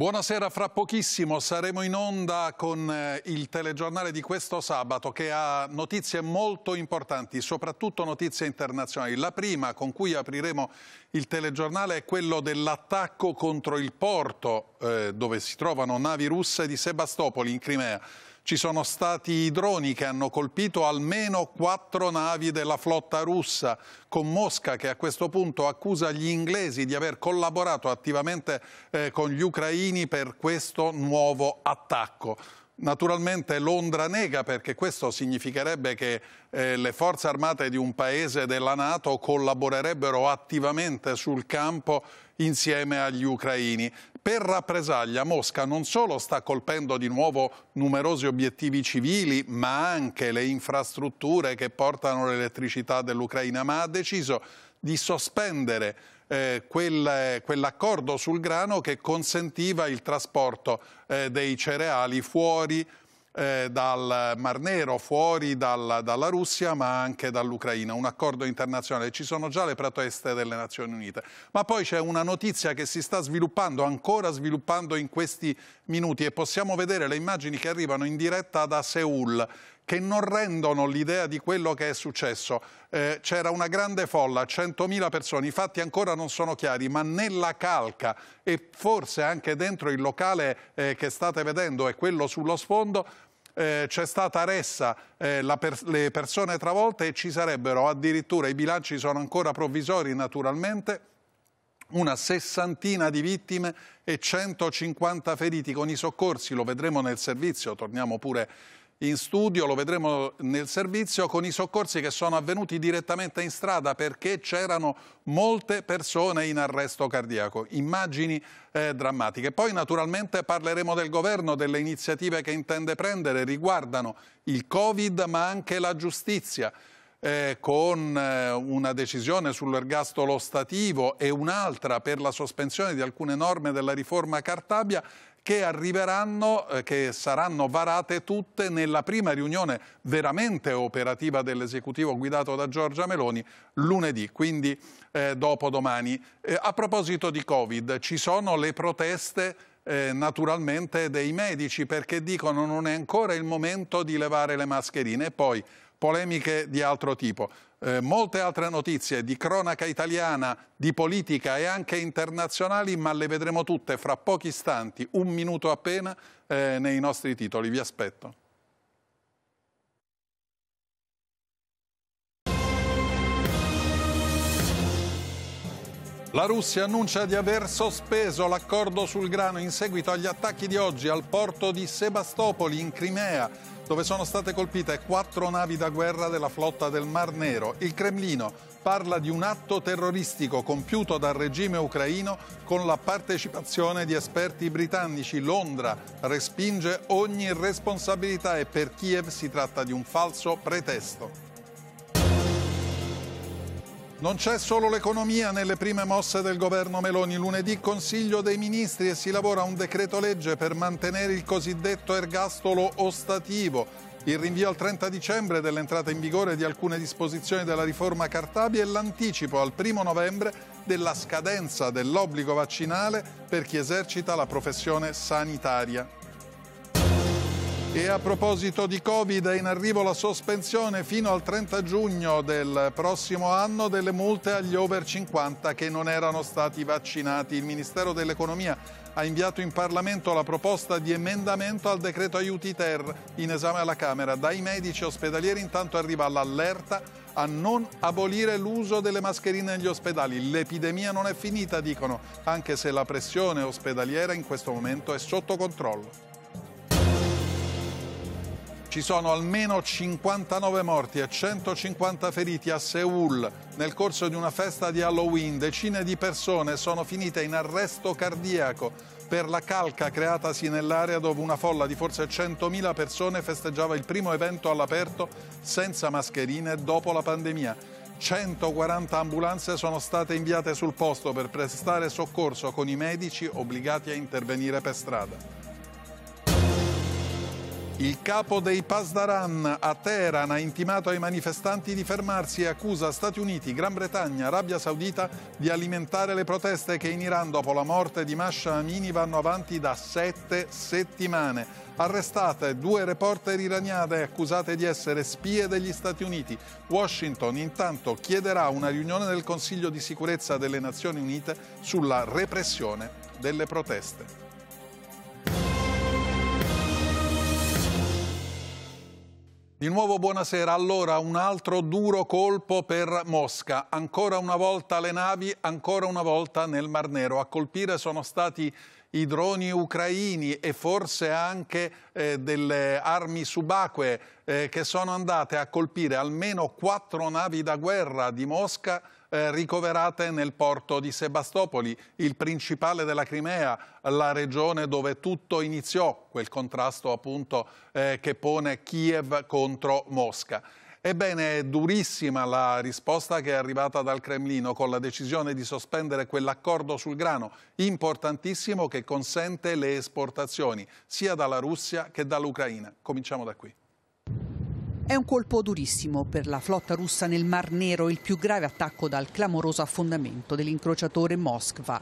Buonasera, fra pochissimo saremo in onda con eh, il telegiornale di questo sabato che ha notizie molto importanti, soprattutto notizie internazionali. La prima con cui apriremo il telegiornale è quello dell'attacco contro il porto eh, dove si trovano navi russe di Sebastopoli in Crimea. Ci sono stati i droni che hanno colpito almeno quattro navi della flotta russa, con Mosca che a questo punto accusa gli inglesi di aver collaborato attivamente eh, con gli ucraini per questo nuovo attacco. Naturalmente Londra nega perché questo significherebbe che eh, le forze armate di un paese della Nato collaborerebbero attivamente sul campo insieme agli ucraini. Per rappresaglia Mosca non solo sta colpendo di nuovo numerosi obiettivi civili, ma anche le infrastrutture che portano l'elettricità dell'Ucraina, ma ha deciso di sospendere eh, quel, quell'accordo sul grano che consentiva il trasporto eh, dei cereali fuori eh, dal Mar Nero, fuori dal, dalla Russia ma anche dall'Ucraina, un accordo internazionale. Ci sono già le proteste delle Nazioni Unite. Ma poi c'è una notizia che si sta sviluppando, ancora sviluppando in questi minuti e possiamo vedere le immagini che arrivano in diretta da Seoul che non rendono l'idea di quello che è successo. Eh, c'era una grande folla, 100.000 persone, i fatti ancora non sono chiari, ma nella calca e forse anche dentro il locale eh, che state vedendo e quello sullo sfondo, eh, c'è stata ressa, eh, per le persone travolte e ci sarebbero addirittura, i bilanci sono ancora provvisori naturalmente, una sessantina di vittime e 150 feriti con i soccorsi, lo vedremo nel servizio, torniamo pure in studio, lo vedremo nel servizio, con i soccorsi che sono avvenuti direttamente in strada perché c'erano molte persone in arresto cardiaco. Immagini eh, drammatiche. Poi naturalmente parleremo del governo, delle iniziative che intende prendere, riguardano il Covid ma anche la giustizia. Eh, con eh, una decisione sull'ergastolo stativo e un'altra per la sospensione di alcune norme della riforma Cartabia che arriveranno, eh, che saranno varate tutte nella prima riunione veramente operativa dell'esecutivo guidato da Giorgia Meloni lunedì, quindi eh, dopo Eh, a proposito di Covid, ci sono le proteste eh, naturalmente dei medici perché dicono non è ancora il momento di levare le mascherine e poi polemiche di altro tipo eh, molte altre notizie di cronaca italiana, di politica e anche internazionali, ma le vedremo tutte fra pochi istanti, un minuto appena, eh, nei nostri titoli. Vi aspetto. La Russia annuncia di aver sospeso l'accordo sul grano in seguito agli attacchi di oggi al porto di Sebastopoli in Crimea dove sono state colpite quattro navi da guerra della flotta del Mar Nero. Il Cremlino parla di un atto terroristico compiuto dal regime ucraino con la partecipazione di esperti britannici. Londra respinge ogni responsabilità e per Kiev si tratta di un falso pretesto. Non c'è solo l'economia nelle prime mosse del governo Meloni. Lunedì Consiglio dei Ministri e si lavora un decreto legge per mantenere il cosiddetto ergastolo ostativo. Il rinvio al 30 dicembre dell'entrata in vigore di alcune disposizioni della riforma Cartabia e l'anticipo al 1 novembre della scadenza dell'obbligo vaccinale per chi esercita la professione sanitaria. E a proposito di Covid è in arrivo la sospensione fino al 30 giugno del prossimo anno delle multe agli over 50 che non erano stati vaccinati. Il Ministero dell'Economia ha inviato in Parlamento la proposta di emendamento al decreto aiuti ter in esame alla Camera. Dai medici ospedalieri intanto arriva l'allerta a non abolire l'uso delle mascherine negli ospedali. L'epidemia non è finita, dicono, anche se la pressione ospedaliera in questo momento è sotto controllo. Ci sono almeno 59 morti e 150 feriti a Seoul nel corso di una festa di Halloween. Decine di persone sono finite in arresto cardiaco per la calca creatasi nell'area dove una folla di forse 100.000 persone festeggiava il primo evento all'aperto senza mascherine dopo la pandemia. 140 ambulanze sono state inviate sul posto per prestare soccorso con i medici obbligati a intervenire per strada. Il capo dei Pasdaran a Teheran ha intimato ai manifestanti di fermarsi e accusa Stati Uniti, Gran Bretagna, Arabia Saudita di alimentare le proteste che in Iran dopo la morte di Masha Amini vanno avanti da sette settimane. Arrestate due reporter iraniane accusate di essere spie degli Stati Uniti. Washington intanto chiederà una riunione del Consiglio di sicurezza delle Nazioni Unite sulla repressione delle proteste. Di nuovo buonasera, allora un altro duro colpo per Mosca, ancora una volta le navi, ancora una volta nel Mar Nero. A colpire sono stati i droni ucraini e forse anche eh, delle armi subacquee eh, che sono andate a colpire almeno quattro navi da guerra di Mosca eh, ricoverate nel porto di Sebastopoli, il principale della Crimea, la regione dove tutto iniziò, quel contrasto appunto eh, che pone Kiev contro Mosca. Ebbene, è durissima la risposta che è arrivata dal Cremlino con la decisione di sospendere quell'accordo sul grano, importantissimo che consente le esportazioni sia dalla Russia che dall'Ucraina. Cominciamo da qui. È un colpo durissimo per la flotta russa nel Mar Nero, il più grave attacco dal clamoroso affondamento dell'incrociatore Moskva.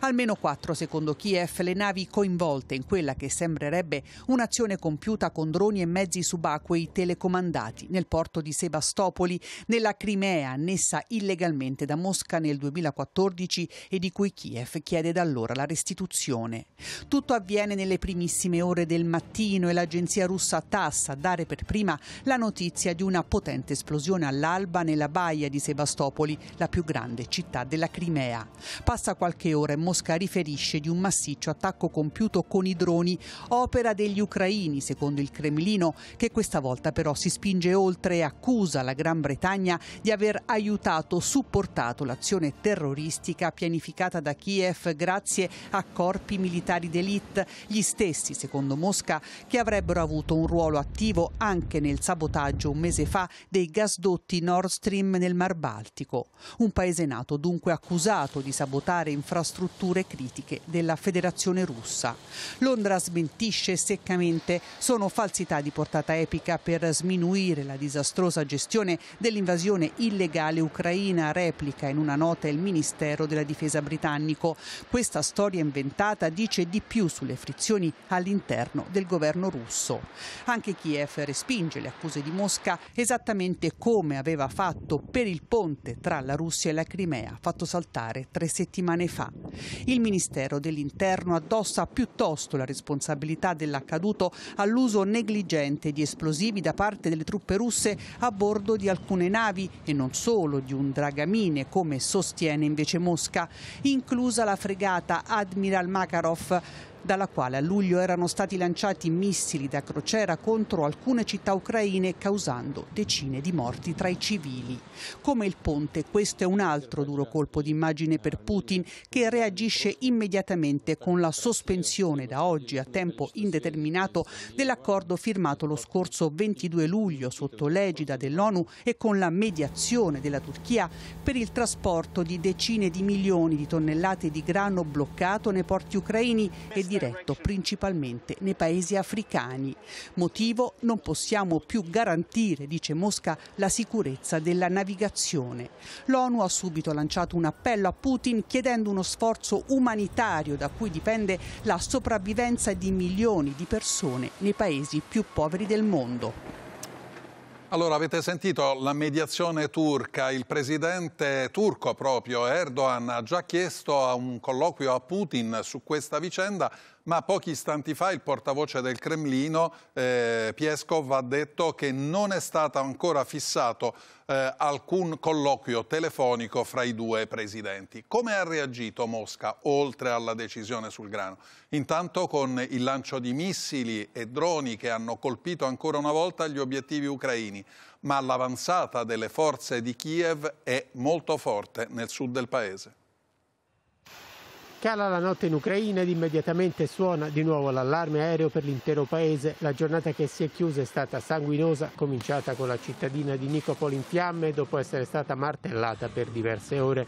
Almeno quattro, secondo Kiev, le navi coinvolte in quella che sembrerebbe un'azione compiuta con droni e mezzi subacquei telecomandati nel porto di Sebastopoli, nella Crimea, annessa illegalmente da Mosca nel 2014 e di cui Kiev chiede da allora la restituzione. Tutto avviene nelle primissime ore del mattino e l'agenzia russa Tassa a dare per prima la notizia notizia di una potente esplosione all'alba nella baia di Sebastopoli, la più grande città della Crimea. Passa qualche ora e Mosca riferisce di un massiccio attacco compiuto con i droni, opera degli ucraini, secondo il Cremlino, che questa volta però si spinge oltre e accusa la Gran Bretagna di aver aiutato, supportato l'azione terroristica pianificata da Kiev grazie a corpi militari d'élite, gli stessi, secondo Mosca, che avrebbero avuto un ruolo attivo anche nel sabotaggio sabotaggio un mese fa dei gasdotti Nord Stream nel Mar Baltico. Un paese nato dunque accusato di sabotare infrastrutture critiche della Federazione russa. Londra smentisce seccamente sono falsità di portata epica per sminuire la disastrosa gestione dell'invasione illegale ucraina, replica in una nota il Ministero della Difesa britannico. Questa storia inventata dice di più sulle frizioni all'interno del governo russo. Anche Kiev respinge le accuse base di Mosca, esattamente come aveva fatto per il ponte tra la Russia e la Crimea, fatto saltare tre settimane fa. Il Ministero dell'Interno addossa piuttosto la responsabilità dell'accaduto all'uso negligente di esplosivi da parte delle truppe russe a bordo di alcune navi e non solo di un dragamine, come sostiene invece Mosca, inclusa la fregata Admiral Makarov dalla quale a luglio erano stati lanciati missili da crociera contro alcune città ucraine causando decine di morti tra i civili. Come il ponte, questo è un altro duro colpo d'immagine per Putin che reagisce immediatamente con la sospensione da oggi a tempo indeterminato dell'accordo firmato lo scorso 22 luglio sotto l'egida dell'ONU e con la mediazione della Turchia per il trasporto di decine di milioni di tonnellate di grano bloccato nei porti ucraini e di diretto principalmente nei paesi africani. Motivo non possiamo più garantire, dice Mosca, la sicurezza della navigazione. L'ONU ha subito lanciato un appello a Putin chiedendo uno sforzo umanitario da cui dipende la sopravvivenza di milioni di persone nei paesi più poveri del mondo. Allora, avete sentito la mediazione turca. Il presidente turco proprio Erdogan ha già chiesto un colloquio a Putin su questa vicenda ma pochi istanti fa il portavoce del Cremlino, eh, Pieskov, ha detto che non è stato ancora fissato eh, alcun colloquio telefonico fra i due presidenti. Come ha reagito Mosca, oltre alla decisione sul grano? Intanto con il lancio di missili e droni che hanno colpito ancora una volta gli obiettivi ucraini, ma l'avanzata delle forze di Kiev è molto forte nel sud del paese. Cala la notte in Ucraina ed immediatamente suona di nuovo l'allarme aereo per l'intero paese. La giornata che si è chiusa è stata sanguinosa, cominciata con la cittadina di Nicopoli in fiamme dopo essere stata martellata per diverse ore.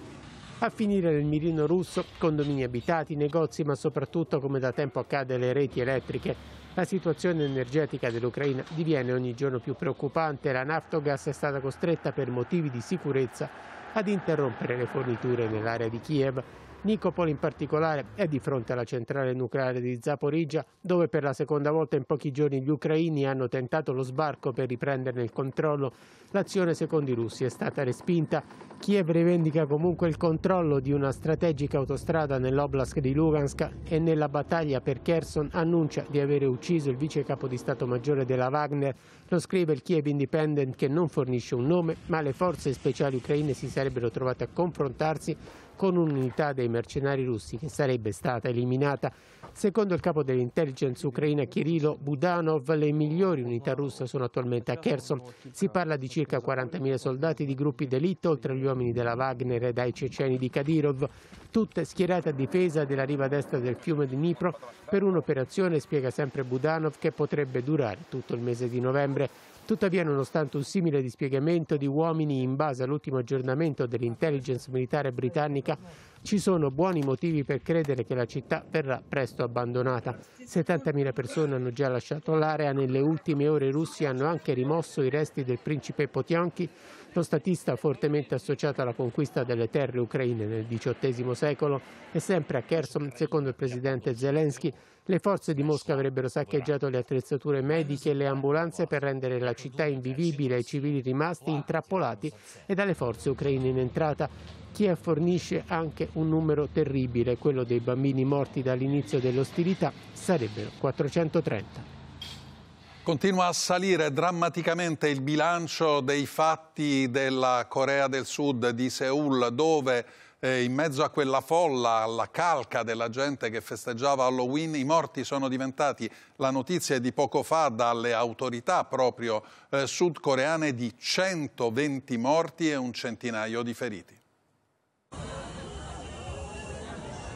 A finire nel mirino russo, condomini abitati, negozi, ma soprattutto come da tempo accade le reti elettriche. La situazione energetica dell'Ucraina diviene ogni giorno più preoccupante. La Naftogas è stata costretta per motivi di sicurezza ad interrompere le forniture nell'area di Kiev. Nicopol in particolare è di fronte alla centrale nucleare di Zaporizia, dove per la seconda volta in pochi giorni gli ucraini hanno tentato lo sbarco per riprenderne il controllo. L'azione secondo i russi è stata respinta. Kiev rivendica comunque il controllo di una strategica autostrada nell'Oblast di Lugansk e nella battaglia per Kherson annuncia di avere ucciso il vice capo di Stato Maggiore della Wagner. Lo scrive il Kiev Independent che non fornisce un nome, ma le forze speciali ucraine si sarebbero trovate a confrontarsi con un'unità dei mercenari russi che sarebbe stata eliminata. Secondo il capo dell'intelligence ucraina Kirilo Budanov, le migliori unità russe sono attualmente a Kherson. Si parla di circa 40.000 soldati di gruppi d'elite, oltre agli uomini della Wagner e dai ceceni di Kadyrov, tutte schierate a difesa della riva destra del fiume Dnipro per un'operazione, spiega sempre Budanov, che potrebbe durare tutto il mese di novembre. Tuttavia, nonostante un simile dispiegamento di uomini in base all'ultimo aggiornamento dell'intelligence militare britannica, ci sono buoni motivi per credere che la città verrà presto abbandonata. 70.000 persone hanno già lasciato l'area, nelle ultime ore i russi hanno anche rimosso i resti del principe Potionchi, lo statista fortemente associato alla conquista delle terre ucraine nel XVIII secolo e sempre a Kherson, secondo il presidente Zelensky, le forze di Mosca avrebbero saccheggiato le attrezzature mediche e le ambulanze per rendere la città invivibile ai civili rimasti intrappolati e dalle forze ucraine in entrata. Kiev fornisce anche un numero terribile, quello dei bambini morti dall'inizio dell'ostilità sarebbero 430. Continua a salire drammaticamente il bilancio dei fatti della Corea del Sud di Seoul dove eh, in mezzo a quella folla, alla calca della gente che festeggiava Halloween, i morti sono diventati, la notizia di poco fa dalle autorità proprio eh, sudcoreane, di 120 morti e un centinaio di feriti.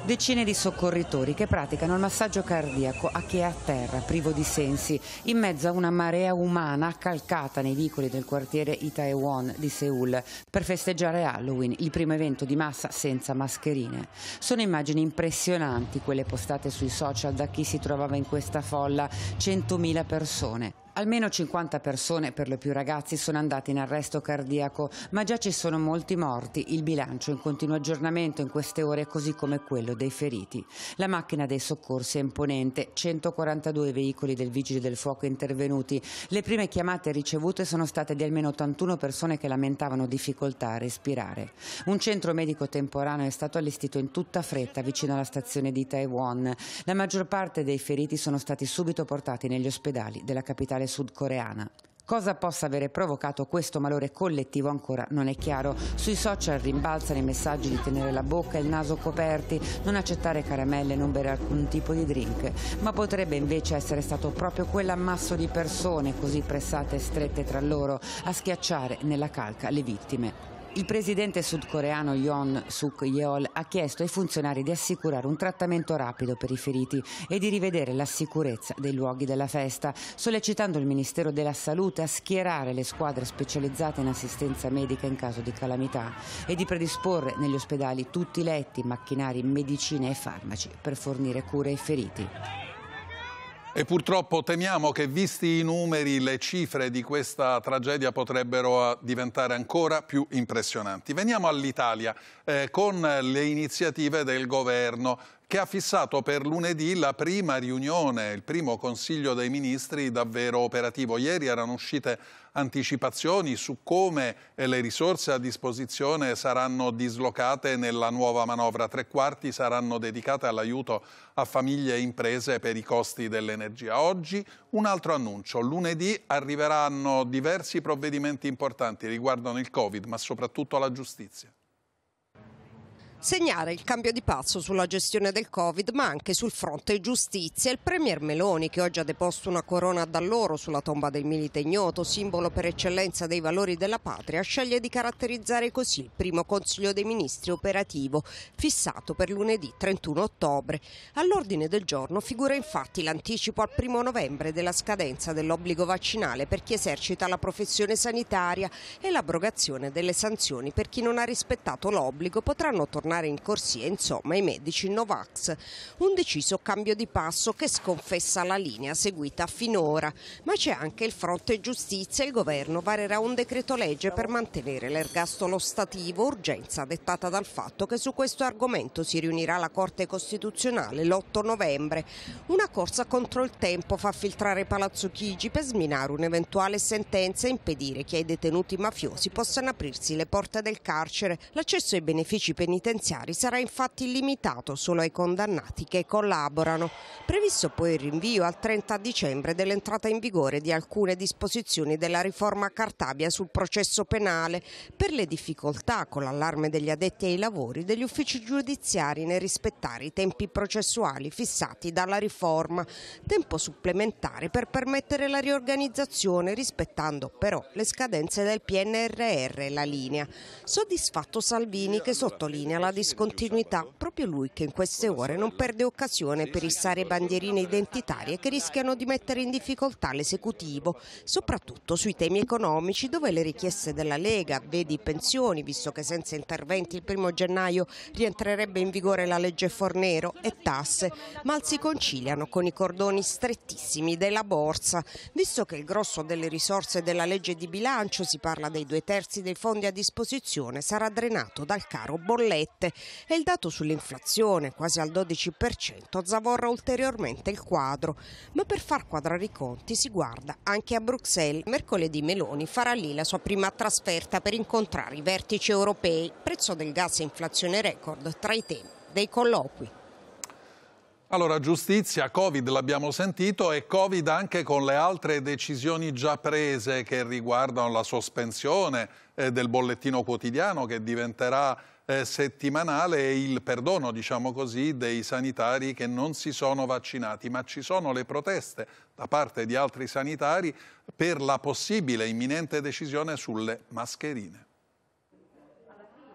decine di soccorritori che praticano il massaggio cardiaco a chi è a terra, privo di sensi, in mezzo a una marea umana calcata nei vicoli del quartiere Itaewon di Seoul per festeggiare Halloween, il primo evento di massa senza mascherine. Sono immagini impressionanti quelle postate sui social da chi si trovava in questa folla, 100.000 persone. Almeno 50 persone, per lo più ragazzi, sono andate in arresto cardiaco, ma già ci sono molti morti. Il bilancio è in continuo aggiornamento in queste ore, così come quello dei feriti. La macchina dei soccorsi è imponente, 142 veicoli del Vigile del Fuoco intervenuti. Le prime chiamate ricevute sono state di almeno 81 persone che lamentavano difficoltà a respirare. Un centro medico temporaneo è stato allestito in tutta fretta vicino alla stazione di Taiwan. La maggior parte dei feriti sono stati subito portati negli ospedali della capitale militare sudcoreana. Cosa possa avere provocato questo malore collettivo ancora non è chiaro. Sui social rimbalzano i messaggi di tenere la bocca e il naso coperti, non accettare caramelle, non bere alcun tipo di drink. Ma potrebbe invece essere stato proprio quell'ammasso di persone così pressate e strette tra loro a schiacciare nella calca le vittime. Il presidente sudcoreano Yon Suk Yeol ha chiesto ai funzionari di assicurare un trattamento rapido per i feriti e di rivedere la sicurezza dei luoghi della festa, sollecitando il Ministero della Salute a schierare le squadre specializzate in assistenza medica in caso di calamità e di predisporre negli ospedali tutti i letti, macchinari, medicine e farmaci per fornire cure ai feriti. E purtroppo temiamo che, visti i numeri, le cifre di questa tragedia potrebbero ah, diventare ancora più impressionanti. Veniamo all'Italia eh, con le iniziative del governo che ha fissato per lunedì la prima riunione, il primo Consiglio dei Ministri davvero operativo. Ieri erano uscite anticipazioni su come eh, le risorse a disposizione saranno dislocate nella nuova manovra. Tre quarti saranno dedicate all'aiuto a famiglie e imprese per i costi dell'energia. Oggi un altro annuncio. Lunedì arriveranno diversi provvedimenti importanti riguardano il Covid, ma soprattutto la giustizia segnare il cambio di passo sulla gestione del Covid ma anche sul fronte giustizia. Il Premier Meloni che oggi ha deposto una corona d'alloro sulla tomba del milite ignoto, simbolo per eccellenza dei valori della patria, sceglie di caratterizzare così il primo Consiglio dei Ministri operativo fissato per lunedì 31 ottobre. All'ordine del giorno figura infatti l'anticipo al primo novembre della scadenza dell'obbligo vaccinale per chi esercita la professione sanitaria e l'abrogazione delle sanzioni per chi non ha rispettato l'obbligo potranno tornare tornare in corsia, insomma i medici Novax. Un deciso cambio di passo che sconfessa la linea seguita finora, ma c'è anche il fronte giustizia. Il governo varerà un decreto legge per mantenere l'ergastolo stativo, urgenza dettata dal fatto che su questo argomento si riunirà la Corte Costituzionale l'8 novembre. Una corsa contro il tempo fa filtrare Palazzo Chigi per sminare un'eventuale sentenza e impedire che ai detenuti mafiosi possano aprirsi le porte del carcere. L'accesso ai benefici penitenziari penitenziari sarà infatti limitato solo ai condannati che collaborano. Previsto poi il rinvio al 30 dicembre dell'entrata in vigore di alcune disposizioni della riforma Cartabia sul processo penale per le difficoltà con l'allarme degli addetti ai lavori degli uffici giudiziari nel rispettare i tempi processuali fissati dalla riforma, tempo supplementare per permettere la riorganizzazione rispettando però le scadenze del PNRR e la linea. Soddisfatto Salvini che sottolinea la discontinuità, proprio lui che in queste ore non perde occasione per issare bandierine identitarie che rischiano di mettere in difficoltà l'esecutivo, soprattutto sui temi economici dove le richieste della Lega, vedi pensioni, visto che senza interventi il primo gennaio rientrerebbe in vigore la legge Fornero e tasse, mal si conciliano con i cordoni strettissimi della borsa, visto che il grosso delle risorse della legge di bilancio, si parla dei due terzi dei fondi a disposizione, sarà drenato dal caro bollette 7 e il dato sull'inflazione, quasi al 12%, zavorra ulteriormente il quadro. Ma per far quadrare i conti si guarda anche a Bruxelles. Mercoledì Meloni farà lì la sua prima trasferta per incontrare i vertici europei. Prezzo del gas e inflazione record tra i temi dei colloqui. Allora, giustizia, Covid l'abbiamo sentito e Covid anche con le altre decisioni già prese che riguardano la sospensione eh, del bollettino quotidiano che diventerà eh, settimanale e il perdono, diciamo così, dei sanitari che non si sono vaccinati. Ma ci sono le proteste da parte di altri sanitari per la possibile imminente decisione sulle mascherine.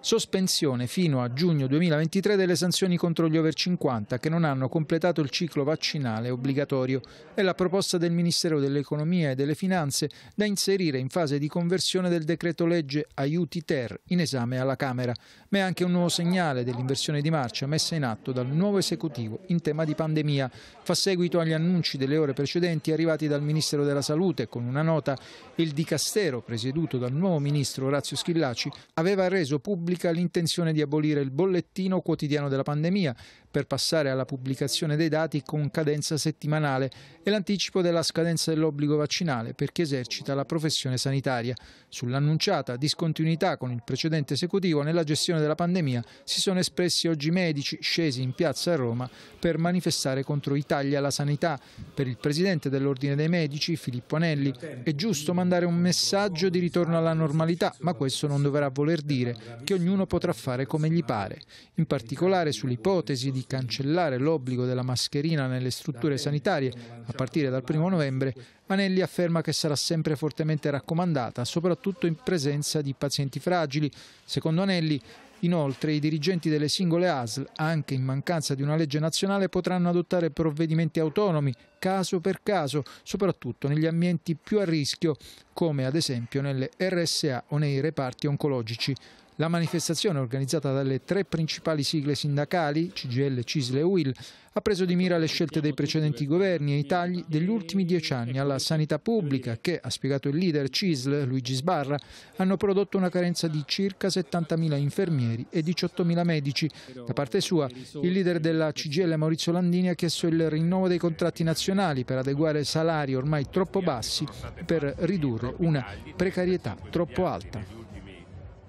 Sospensione fino a giugno 2023 delle sanzioni contro gli over 50 che non hanno completato il ciclo vaccinale obbligatorio. È la proposta del Ministero dell'Economia e delle Finanze da inserire in fase di conversione del decreto legge Aiuti Ter in esame alla Camera, ma è anche un nuovo segnale dell'inversione di marcia messa in atto dal nuovo esecutivo in tema di pandemia. Fa seguito agli annunci delle ore precedenti arrivati dal Ministero della Salute con una nota il Dicastero presieduto dal nuovo ministro Orazio Schillaci aveva reso pubblico pubblica l'intenzione di abolire il bollettino quotidiano della pandemia per passare alla pubblicazione dei dati con cadenza settimanale e l'anticipo della scadenza dell'obbligo vaccinale per chi esercita la professione sanitaria. Sull'annunciata discontinuità con il precedente esecutivo nella gestione della pandemia si sono espressi oggi medici scesi in piazza a Roma per manifestare contro Italia la sanità. Per il presidente dell'Ordine dei Medici, Filippo Anelli, è giusto mandare un messaggio di ritorno alla normalità, ma questo non dovrà voler dire che ognuno potrà fare come gli pare. In particolare sull'ipotesi di cancellare l'obbligo della mascherina nelle strutture sanitarie a partire dal 1 novembre, Anelli afferma che sarà sempre fortemente raccomandata, soprattutto in presenza di pazienti fragili. Secondo Anelli, Inoltre i dirigenti delle singole ASL, anche in mancanza di una legge nazionale, potranno adottare provvedimenti autonomi, caso per caso, soprattutto negli ambienti più a rischio, come ad esempio nelle RSA o nei reparti oncologici. La manifestazione, organizzata dalle tre principali sigle sindacali, CGL, CISL e UIL, ha preso di mira le scelte dei precedenti governi e i tagli degli ultimi dieci anni alla sanità pubblica che, ha spiegato il leader CISL, Luigi Sbarra, hanno prodotto una carenza di circa 70.000 infermieri e 18.000 medici. Da parte sua, il leader della CGL, Maurizio Landini, ha chiesto il rinnovo dei contratti nazionali per adeguare salari ormai troppo bassi e per ridurre una precarietà troppo alta.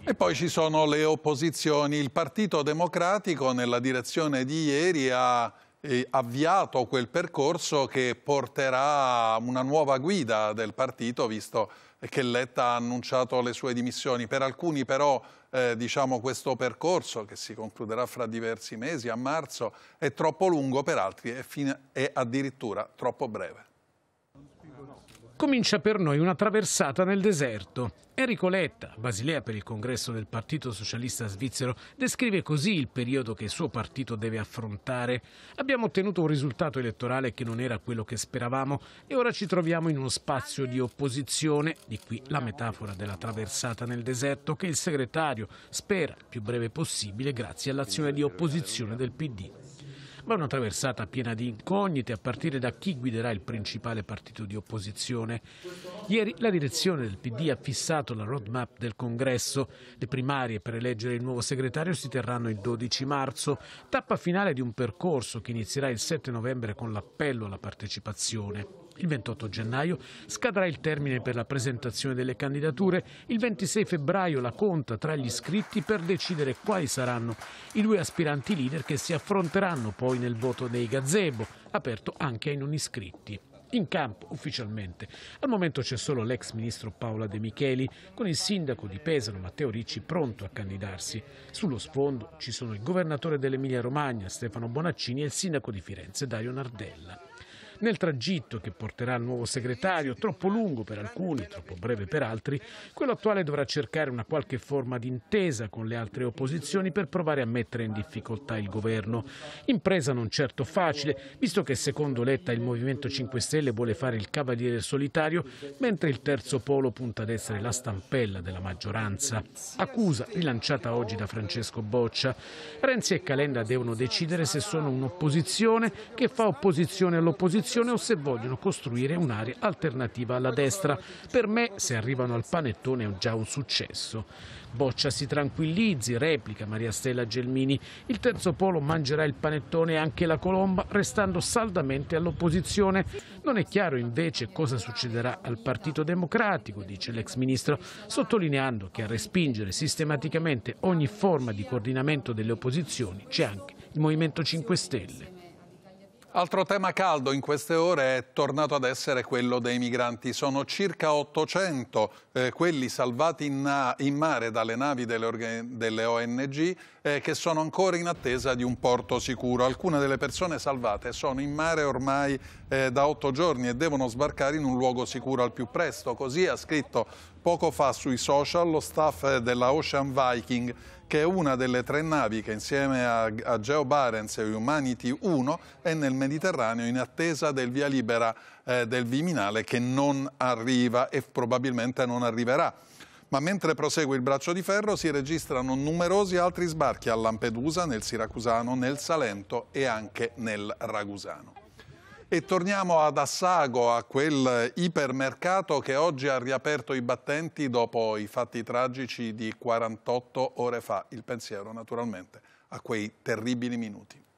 E poi ci sono le opposizioni. Il Partito Democratico nella direzione di ieri ha eh, avviato quel percorso che porterà una nuova guida del partito, visto che Letta ha annunciato le sue dimissioni. Per alcuni però eh, diciamo, questo percorso, che si concluderà fra diversi mesi, a marzo, è troppo lungo, per altri è, è addirittura troppo breve comincia per noi una traversata nel deserto. Enrico Letta, Basilea per il congresso del Partito Socialista Svizzero, descrive così il periodo che il suo partito deve affrontare. Abbiamo ottenuto un risultato elettorale che non era quello che speravamo e ora ci troviamo in uno spazio di opposizione, di qui la metafora della traversata nel deserto che il segretario spera il più breve possibile grazie all'azione di opposizione del PD ma una traversata piena di incognite a partire da chi guiderà il principale partito di opposizione. Ieri la direzione del PD ha fissato la roadmap del congresso. Le primarie per eleggere il nuovo segretario si terranno il 12 marzo, tappa finale di un percorso che inizierà il 7 novembre con l'appello alla partecipazione. Il 28 gennaio scadrà il termine per la presentazione delle candidature, il 26 febbraio la conta tra gli iscritti per decidere quali saranno i due aspiranti leader che si affronteranno poi nel voto dei gazebo, aperto anche ai non iscritti in campo ufficialmente. Al momento c'è solo l'ex ministro Paola De Micheli con il sindaco di Pesaro Matteo Ricci pronto a candidarsi. Sullo sfondo ci sono il governatore dell'Emilia Romagna Stefano Bonaccini e il sindaco di Firenze Dario Nardella. Nel tragitto che porterà il nuovo segretario, troppo lungo per alcuni, troppo breve per altri, quello attuale dovrà cercare una qualche forma d'intesa con le altre opposizioni per provare a mettere in difficoltà il governo. Impresa non certo facile, visto che secondo Letta il Movimento 5 Stelle vuole fare il cavaliere solitario, mentre il terzo polo punta ad essere la stampella della maggioranza. Accusa rilanciata oggi da Francesco Boccia. Renzi e Calenda devono decidere se sono un'opposizione che fa opposizione all'opposizione coalizione o se vogliono costruire un'area alternativa alla destra. Per me, se arrivano al panettone è già un successo. Boccia si tranquillizzi, replica Maria Stella Gelmini. Il terzo polo mangerà il panettone e anche la colomba, restando saldamente all'opposizione. Non è chiaro invece cosa succederà al Partito Democratico, dice l'ex ministro, sottolineando che a respingere sistematicamente ogni forma di coordinamento delle opposizioni c'è anche il Movimento 5 Stelle. Altro tema caldo in queste ore è tornato ad essere quello dei migranti. Sono circa 800 eh, quelli salvati in, in, mare dalle navi delle, delle ONG eh, che sono ancora in attesa di un porto sicuro. Alcune delle persone salvate sono in mare ormai eh, da otto giorni e devono sbarcare in un luogo sicuro al più presto. Così ha scritto poco fa sui social lo staff eh, della Ocean Viking che è una delle tre navi che insieme a, a Geo Barents e Humanity 1 è nel Mediterraneo in attesa del via libera eh, del Viminale che non arriva e probabilmente non arriverà. Ma mentre prosegue il braccio di ferro si registrano numerosi altri sbarchi a Lampedusa, nel Siracusano, nel Salento e anche nel Ragusano. E torniamo ad Assago, a quel ipermercato che oggi ha riaperto i battenti dopo i fatti tragici di 48 ore fa. Il pensiero naturalmente a quei terribili minuti.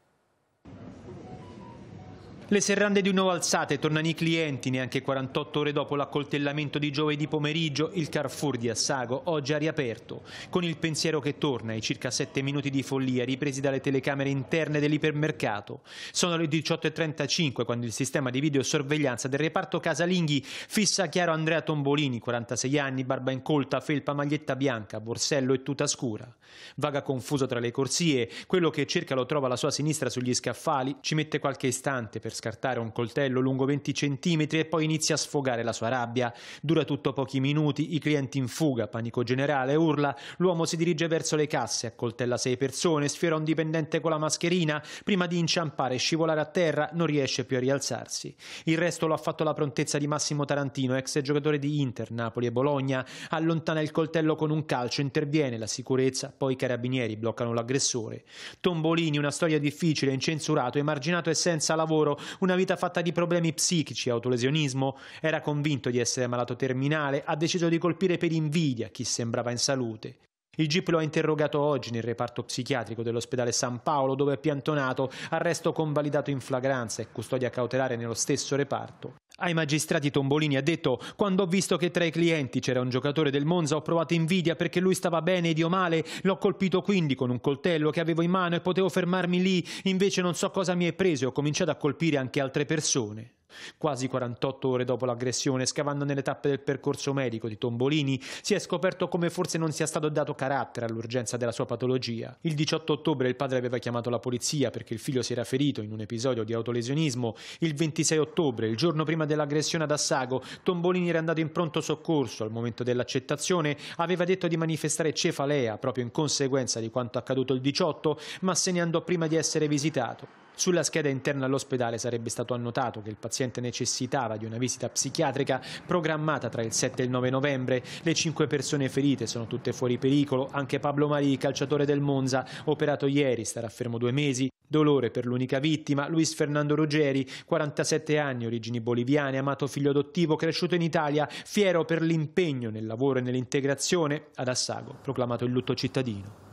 Le serrande di nuovo alzate, tornano i clienti, neanche 48 ore dopo l'accoltellamento di giovedì pomeriggio, il Carrefour di Assago oggi ha riaperto, con il pensiero che torna i circa 7 minuti di follia ripresi dalle telecamere interne dell'ipermercato. Sono le 18.35 quando il sistema di videosorveglianza del reparto Casalinghi fissa chiaro Andrea Tombolini, 46 anni, barba incolta, felpa, maglietta bianca, borsello e tuta scura. Vaga confuso tra le corsie, quello che cerca lo trova alla sua sinistra sugli scaffali, ci mette qualche istante per scartare un coltello lungo 20 cm e poi inizia a sfogare la sua rabbia. Dura tutto pochi minuti, i clienti in fuga, panico generale, urla, l'uomo si dirige verso le casse, accoltella sei persone, sfiora un dipendente con la mascherina, prima di inciampare e scivolare a terra non riesce più a rialzarsi. Il resto lo ha fatto la prontezza di Massimo Tarantino, ex giocatore di Inter, Napoli e Bologna, allontana il coltello con un calcio, interviene la sicurezza, poi i carabinieri bloccano l'aggressore. Tombolini, una storia difficile, incensurato, emarginato e senza lavoro, una vita fatta di problemi psichici, autolesionismo, era convinto di essere malato terminale, ha deciso di colpire per invidia chi sembrava in salute il GIP lo ha interrogato oggi nel reparto psichiatrico dell'ospedale San Paolo dove è piantonato, arresto convalidato in flagranza e custodia cautelare nello stesso reparto. Ai magistrati Tombolini ha detto «Quando ho visto che tra i clienti c'era un giocatore del Monza ho provato invidia perché lui stava bene ed io male, l'ho colpito quindi con un coltello che avevo in mano e potevo fermarmi lì, invece non so cosa mi hai preso e ho cominciato a colpire anche altre persone». Quasi 48 ore dopo l'aggressione, scavando nelle tappe del percorso medico di Tombolini, si è scoperto come forse non sia stato dato carattere all'urgenza della sua patologia. Il 18 ottobre il padre aveva chiamato la polizia perché il figlio si era ferito in un episodio di autolesionismo. Il 26 ottobre, il giorno prima dell'aggressione ad Assago, Tombolini era andato in pronto soccorso. Al momento dell'accettazione aveva detto di manifestare cefalea proprio in conseguenza di quanto accaduto il 18, ma se ne andò prima di essere visitato. Sulla scheda interna all'ospedale sarebbe stato annotato che il paziente necessitava di una visita psichiatrica programmata tra il 7 e il 9 novembre. Le cinque persone ferite sono tutte fuori pericolo, anche Pablo Marì, calciatore del Monza, operato ieri, starà fermo due mesi. Dolore per l'unica vittima, Luis Fernando Ruggeri, 47 anni, origini boliviane, amato figlio adottivo, cresciuto in Italia, fiero per l'impegno nel lavoro e nell'integrazione, ad Assago, proclamato il lutto cittadino.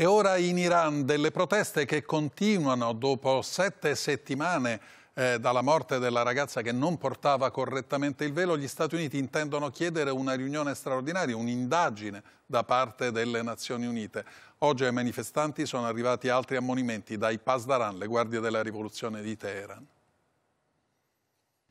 E ora in Iran delle proteste che continuano dopo sette settimane eh, dalla morte della ragazza che non portava correttamente il velo, gli Stati Uniti intendono chiedere una riunione straordinaria, un'indagine da parte delle Nazioni Unite. Oggi ai manifestanti sono arrivati altri ammonimenti dai Pasdaran, le guardie della rivoluzione di Teheran.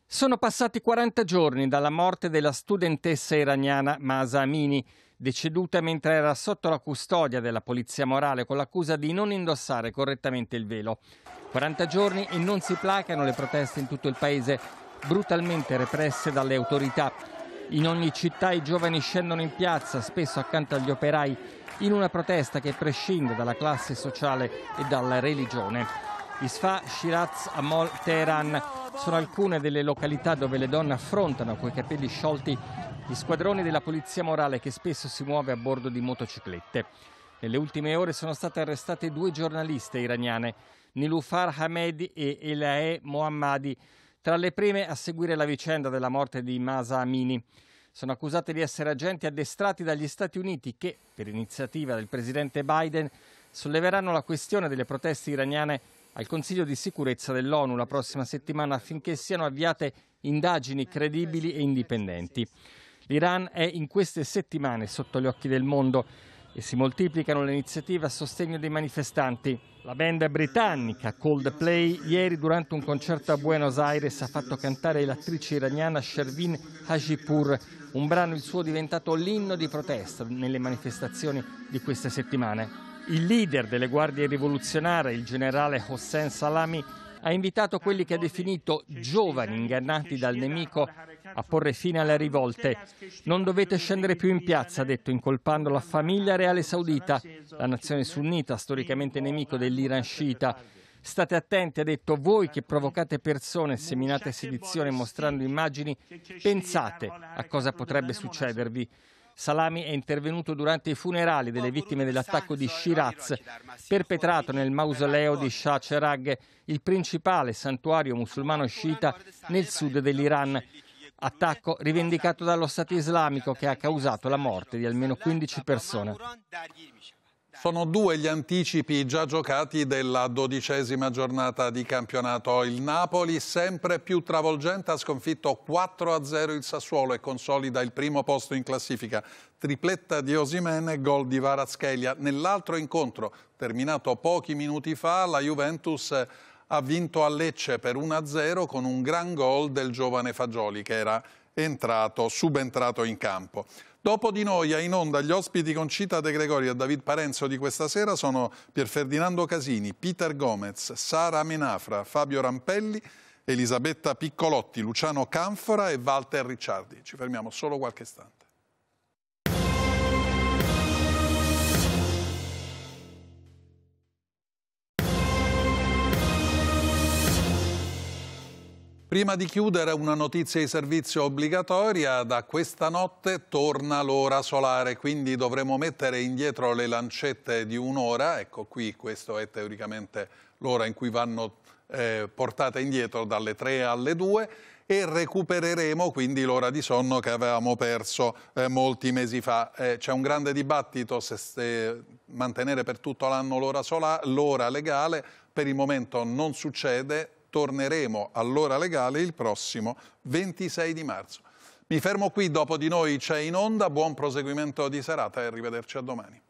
Sono passati 40 giorni dalla morte della studentessa iraniana Masa Amini deceduta mentre era sotto la custodia della polizia morale con l'accusa di non indossare correttamente il velo. 40 giorni e non si placano le proteste in tutto il paese, brutalmente represse dalle autorità. In ogni città i giovani scendono in piazza, spesso accanto agli operai, in una protesta che prescinde dalla classe sociale e dalla religione. Isfa, Shiraz, Amol, Teheran sono alcune delle località dove le donne affrontano coi capelli sciolti gli squadroni della polizia morale che spesso si muove a bordo di motociclette. Nelle ultime ore sono state arrestate due giornaliste iraniane, Nilufar Hamedi e Elae Mohammadi, tra le prime a seguire la vicenda della morte di Masa Amini. Sono accusate di essere agenti addestrati dagli Stati Uniti che, per iniziativa del presidente Biden, solleveranno la questione delle proteste iraniane al Consiglio di sicurezza dell'ONU la prossima settimana affinché siano avviate indagini credibili e indipendenti. L'Iran è in queste settimane sotto gli occhi del mondo e si moltiplicano le iniziative a sostegno dei manifestanti. La band britannica Coldplay ieri durante un concerto a Buenos Aires ha fatto cantare l'attrice iraniana Shervin Hajipur, un brano il suo diventato l'inno di protesta nelle manifestazioni di queste settimane. Il leader delle guardie rivoluzionarie, il generale Hossein Salami, ha invitato quelli che ha definito giovani ingannati dal nemico a porre fine alle rivolte. Non dovete scendere più in piazza, ha detto, incolpando la famiglia reale saudita, la nazione sunnita, storicamente nemico dell'Iran sciita. State attenti, ha detto, voi che provocate persone, seminate sedizione mostrando immagini, pensate a cosa potrebbe succedervi. Salami è intervenuto durante i funerali delle vittime dell'attacco di Shiraz, perpetrato nel mausoleo di Shah Cheragh, il principale santuario musulmano sciita nel sud dell'Iran attacco rivendicato dallo Stato islamico che ha causato la morte di almeno 15 persone. Sono due gli anticipi già giocati della dodicesima giornata di campionato. Il Napoli, sempre più travolgente, ha sconfitto 4-0 il Sassuolo e consolida il primo posto in classifica. Tripletta di Osimene, gol di Varazchelia. Nell'altro incontro, terminato pochi minuti fa, la Juventus ha vinto a Lecce per 1-0 con un gran gol del giovane Fagioli che era entrato, subentrato in campo. Dopo di noi a in onda gli ospiti con Cita De Gregori e David Parenzo di questa sera sono Pierferdinando Casini, Peter Gomez, Sara Menafra, Fabio Rampelli, Elisabetta Piccolotti, Luciano Canfora e Walter Ricciardi. Ci fermiamo solo qualche istante. Prima di chiudere una notizia di servizio obbligatoria, da questa notte torna l'ora solare, quindi dovremo mettere indietro le lancette di un'ora, ecco qui questo è teoricamente l'ora in cui vanno eh, portate indietro dalle 3 alle 2 e recupereremo quindi l'ora di sonno che avevamo perso eh, molti mesi fa. Eh, C'è un grande dibattito se, se mantenere per tutto l'anno l'ora legale, per il momento non succede, torneremo all'ora legale il prossimo 26 di marzo. Mi fermo qui, dopo di noi c'è in onda, buon proseguimento di serata e arrivederci a domani.